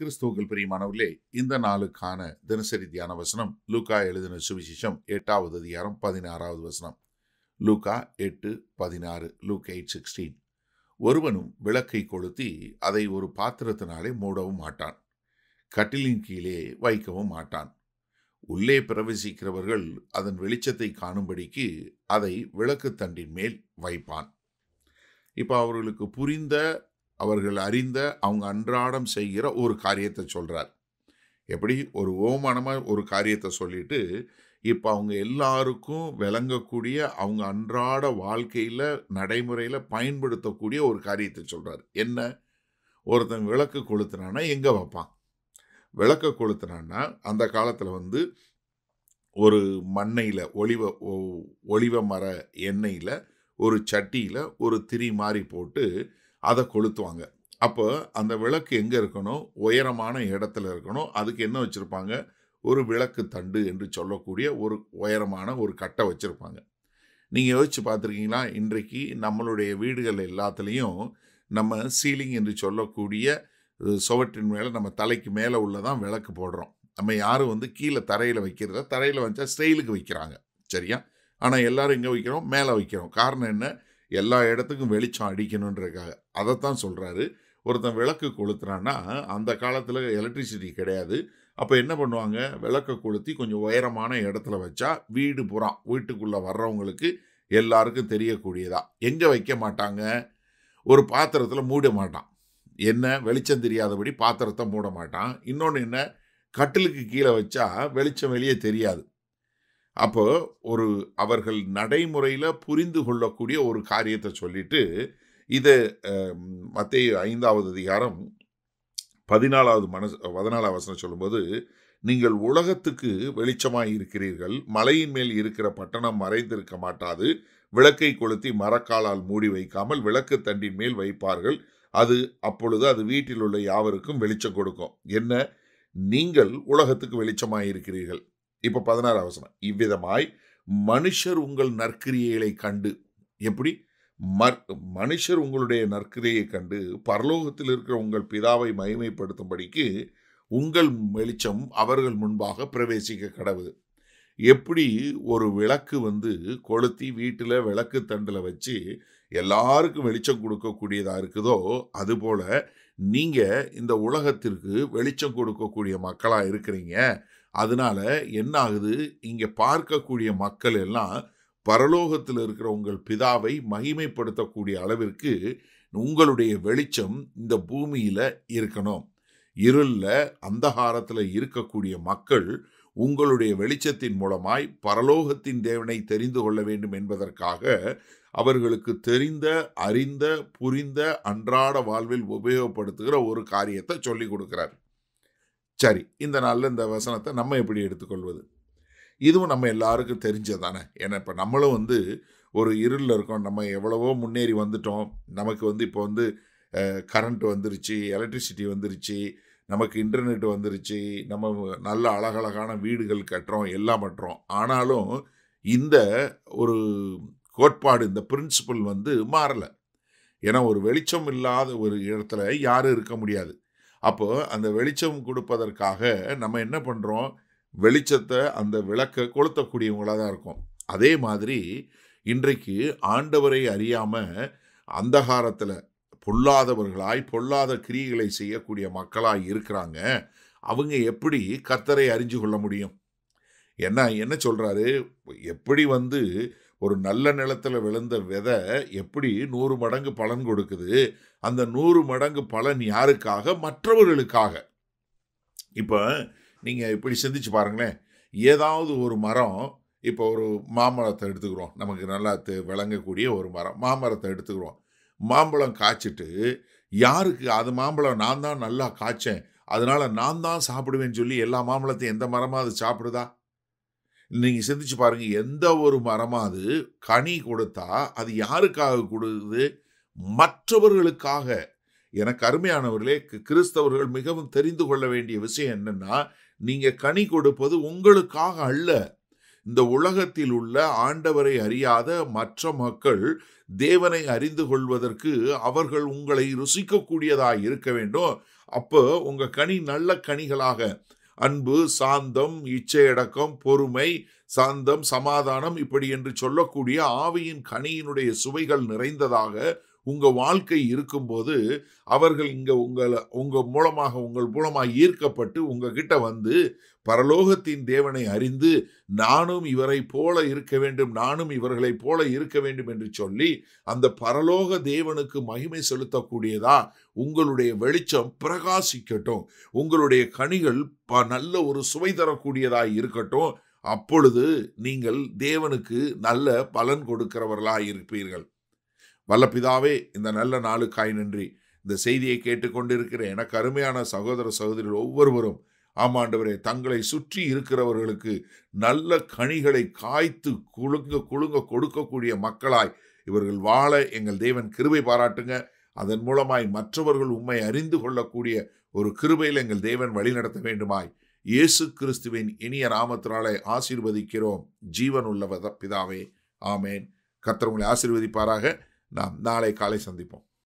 கிறிஸ்துவுக்கள் பிரியமானவர்களே இந்த நாளுக்கான தினசரி தியான வசனம் லூகா எழுதின சுவிசேஷம் எட்டாவது அதிகாரம் பதினாறாவது வசனம் லூகா எட்டு பதினாறு லூக் எயிட் சிக்ஸ்டீன் ஒருவனும் விளக்கை கொளுத்தி அதை ஒரு பாத்திரத்தினாலே மூடவும் மாட்டான் கட்டிலின் கீழே வைக்கவும் மாட்டான் உள்ளே பிரவேசிக்கிறவர்கள் அதன் வெளிச்சத்தை காணும்படிக்கு அதை விளக்கு தண்டின் மேல் வைப்பான் இப்போ அவர்களுக்கு புரிந்த அவர்கள் அறிந்த அவங்க அன்றாடம் செய்கிற ஒரு காரியத்தை சொல்கிறார் எப்படி ஒரு ஓமானமாக ஒரு காரியத்தை சொல்லிட்டு இப்போ அவங்க எல்லாருக்கும் விளங்கக்கூடிய அவங்க அன்றாட வாழ்க்கையில் நடைமுறையில் பயன்படுத்தக்கூடிய ஒரு காரியத்தை சொல்கிறார் என்ன ஒருத்தன் விளக்கு கொளுத்துனான்னா எங்கே வைப்பான் விளக்க கொளுத்துனான்னா அந்த காலத்தில் வந்து ஒரு மண்ணையில் ஒளிவ ஒளிவ மர எண்ணெயில் ஒரு சட்டியில் ஒரு திரி மாறி போட்டு அதை கொளுத்துவாங்க அப்போ அந்த விளக்கு எங்கே இருக்கணும் உயரமான இடத்துல இருக்கணும் அதுக்கு என்ன வச்சுருப்பாங்க ஒரு விளக்கு தண்டு என்று சொல்லக்கூடிய ஒரு உயரமான ஒரு கட்டை வச்சுருப்பாங்க நீங்கள் யோசித்து பார்த்துருக்கீங்களா இன்றைக்கு நம்மளுடைய வீடுகள் எல்லாத்துலேயும் நம்ம சீலிங் என்று சொல்லக்கூடிய சுவற்றின் மேலே நம்ம தலைக்கு மேலே உள்ளதான் விளக்கு போடுறோம் நம்ம யாரும் வந்து கீழே தரையில் வைக்கிறத தரையில் வச்சா ஸ்டெயிலுக்கு வைக்கிறாங்க சரியா ஆனால் எல்லோரும் எங்கே வைக்கிறோம் மேலே வைக்கிறோம் காரணம் என்ன எல்லா இடத்துக்கும் வெளிச்சம் அடிக்கணுன்றக்காக அதைத்தான் சொல்கிறாரு ஒருத்தன் விளக்கு கொளுத்துறான்னா அந்த காலத்தில் எலக்ட்ரிசிட்டி கிடையாது அப்போ என்ன பண்ணுவாங்க விளக்கை கொளுத்தி கொஞ்சம் உயரமான இடத்துல வச்சா வீடு புறம் வீட்டுக்குள்ளே வர்றவங்களுக்கு எல்லாருக்கும் தெரியக்கூடியதா எங்கே வைக்க மாட்டாங்க ஒரு பாத்திரத்தில் மூட மாட்டான் என்ன வெளிச்சம் தெரியாதபடி பாத்திரத்தை மூட மாட்டான் இன்னொன்று என்ன கட்டிலுக்கு கீழே வச்சா வெளிச்சம் வெளியே தெரியாது அப்போ ஒரு அவர்கள் நடைமுறையில் புரிந்து கொள்ளக்கூடிய ஒரு காரியத்தை சொல்லிட்டு இதை மத்திய ஐந்தாவது அதிகாரம் பதினாலாவது மனசு பதினாலாவது வசனம் சொல்லும்போது நீங்கள் உலகத்துக்கு வெளிச்சமாக இருக்கிறீர்கள் மலையின் மேல் இருக்கிற பட்டணம் மறைந்திருக்க மாட்டாது விளக்கை கொளுத்தி மரக்காலால் மூடி வைக்காமல் விளக்கு தண்டின் மேல் வைப்பார்கள் அது அப்பொழுது அது வீட்டில் உள்ள யாவருக்கும் வெளிச்சம் கொடுக்கும் என்ன நீங்கள் உலகத்துக்கு வெளிச்சமாக இருக்கிறீர்கள் இப்போ பதினாறு அவசரம் இவ்விதமாய் மனுஷர் உங்கள் நற்கிரியைகளை கண்டு எப்படி மனுஷர் உங்களுடைய நற்கிரியை கண்டு பரலோகத்தில் இருக்கிற உங்கள் பிதாவை மகிமைப்படுத்தும்படிக்கு உங்கள் வெளிச்சம் அவர்கள் முன்பாக பிரவேசிக்க கடவுது எப்படி ஒரு விளக்கு வந்து கொளுத்தி வீட்டில் விளக்கு தண்டில் வச்சு எல்லாருக்கும் வெளிச்சம் கொடுக்கக்கூடியதாக இருக்குதோ அதுபோல் நீங்கள் இந்த உலகத்திற்கு வெளிச்சம் கொடுக்கக்கூடிய மக்களாக இருக்கிறீங்க அதனால் என்ன ஆகுது இங்கே பார்க்கக்கூடிய மக்கள் எல்லாம் பரலோகத்தில் இருக்கிற உங்கள் பிதாவை மகிமைப்படுத்தக்கூடிய அளவிற்கு உங்களுடைய வெளிச்சம் இந்த பூமியில் இருக்கணும் இருளில் அந்தகாரத்தில் இருக்கக்கூடிய மக்கள் உங்களுடைய வெளிச்சத்தின் மூலமாய் பரலோகத்தின் தேவனை தெரிந்து கொள்ள வேண்டும் என்பதற்காக அவர்களுக்கு தெரிந்த அறிந்த புரிந்த அன்றாட வாழ்வில் உபயோகப்படுத்துகிற ஒரு காரியத்தை சொல்லி கொடுக்கிறார் சரி இந்த நாளில் இந்த வசனத்தை நம்ம எப்படி எடுத்துக்கொள்வது இதுவும் நம்ம எல்லாருக்கும் தெரிஞ்சது தானே ஏன்னா இப்போ நம்மளும் வந்து ஒரு இருளில் இருக்கோம் நம்ம எவ்வளவோ முன்னேறி வந்துட்டோம் நமக்கு வந்து இப்போ வந்து கரண்ட் வந்துருச்சு எலக்ட்ரிசிட்டி வந்துருச்சு நமக்கு இன்டர்நெட் வந்துருச்சு நம்ம நல்ல அழகழகான வீடுகள் கட்டுறோம் எல்லாம் பட்டுறோம் ஆனாலும் இந்த ஒரு கோட்பாடு இந்த பிரின்சிபல் வந்து மாறலை ஏன்னா ஒரு வெளிச்சம் இல்லாத ஒரு இடத்துல யாரும் இருக்க முடியாது அப்போ அந்த வெளிச்சம் கொடுப்பதற்காக நம்ம என்ன பண்ணுறோம் வெளிச்சத்தை அந்த விளக்கை கொளுத்தக்கூடியவங்களாக தான் இருக்கும் அதே மாதிரி இன்றைக்கு ஆண்டவரை அறியாமல் அந்தகாரத்தில் பொல்லாதவர்களாய் பொல்லாத கிரியைகளை செய்யக்கூடிய மக்களாக இருக்கிறாங்க அவங்க எப்படி கத்தரை அறிஞ்சு கொள்ள முடியும் என்ன என்ன சொல்கிறாரு எப்படி வந்து ஒரு நல்ல நிலத்தில் விழுந்த விதை எப்படி நூறு மடங்கு பலன் கொடுக்குது அந்த நூறு மடங்கு பலன் யாருக்காக மற்றவர்களுக்காக இப்போ நீங்கள் இப்படி சிந்திச்சு பாருங்களேன் ஏதாவது ஒரு மரம் இப்போ ஒரு மாம்பழத்தை எடுத்துக்கிறோம் நமக்கு நல்லா விளங்கக்கூடிய ஒரு மரம் மாமரத்தை எடுத்துக்கிறோம் மாம்பழம் காய்ச்சிட்டு யாருக்கு அது மாம்பழம் நான் தான் நல்லா காய்ச்சேன் அதனால் நான் தான் சாப்பிடுவேன்னு சொல்லி எல்லா மாம்பழத்தையும் எந்த மரமாக அது சாப்பிடுதா நீங்கள் சிந்திச்சு பாருங்கள் எந்த ஒரு மரமாவது அது கனி கொடுத்தா அது யாருக்காக கொடுக்குது மற்றவர்களுக்காக எனக்கு அருமையானவர்களே கிறிஸ்தவர்கள் மிகவும் தெரிந்து கொள்ள வேண்டிய விஷயம் என்னென்னா நீங்கள் கனி கொடுப்பது உங்களுக்காக அல்ல இந்த உலகத்தில் உள்ள ஆண்டவரை அறியாத மற்ற மக்கள் தேவனை அறிந்து கொள்வதற்கு அவர்கள் உங்களை ருசிக்கக்கூடியதாக இருக்க வேண்டும் அப்போ உங்கள் கனி நல்ல கனிகளாக அன்பு சாந்தம் இச்சையடக்கம் பொறுமை சாந்தம் சமாதானம் இப்படி என்று சொல்லக்கூடிய ஆவியின் கனியினுடைய சுவைகள் நிறைந்ததாக உங்கள் வாழ்க்கை இருக்கும்போது அவர்கள் இங்கே உங்களை உங்கள் மூலமாக உங்கள் மூலமாக ஈர்க்கப்பட்டு உங்ககிட்ட வந்து பரலோகத்தின் தேவனை அறிந்து நானும் இவரை போல இருக்க வேண்டும் நானும் இவர்களைப் போல இருக்க வேண்டும் என்று சொல்லி அந்த பரலோக தேவனுக்கு மகிமை செலுத்தக்கூடியதா உங்களுடைய வெளிச்சம் பிரகாசிக்கட்டும் உங்களுடைய கனிகள் ப நல்ல ஒரு சுவை தரக்கூடியதாக இருக்கட்டும் அப்பொழுது நீங்கள் தேவனுக்கு நல்ல பலன் கொடுக்கிறவர்களாக இருப்பீர்கள் வல்லப்பிதாவே இந்த நல்ல நாளுக்காய் நன்றி இந்த செய்தியை கேட்டுக்கொண்டிருக்கிற எனக்கு அருமையான சகோதர சகோதரிகள் ஒவ்வொருவரும் ஆமாண்டவரே தங்களை சுற்றி இருக்கிறவர்களுக்கு நல்ல கனிகளை காய்த்து குழுங்க குழுங்க கொடுக்கக்கூடிய மக்களாய் இவர்கள் வாழ எங்கள் தேவன் கிருபை பாராட்டுங்க அதன் மூலமாய் மற்றவர்கள் உண்மை அறிந்து கொள்ளக்கூடிய ஒரு கிருபையில் எங்கள் தேவன் வழிநடத்த வேண்டுமாய் இயேசு கிறிஸ்துவின் இனிய நாமத்தினாலே ஆசீர்வதிக்கிறோம் ஜீவன் உள்ள பிதாவே ஆமேன் கத்தர் உங்களை ஆசீர்வதிப்பாராக நாம் நாளை காலை சந்திப்போம்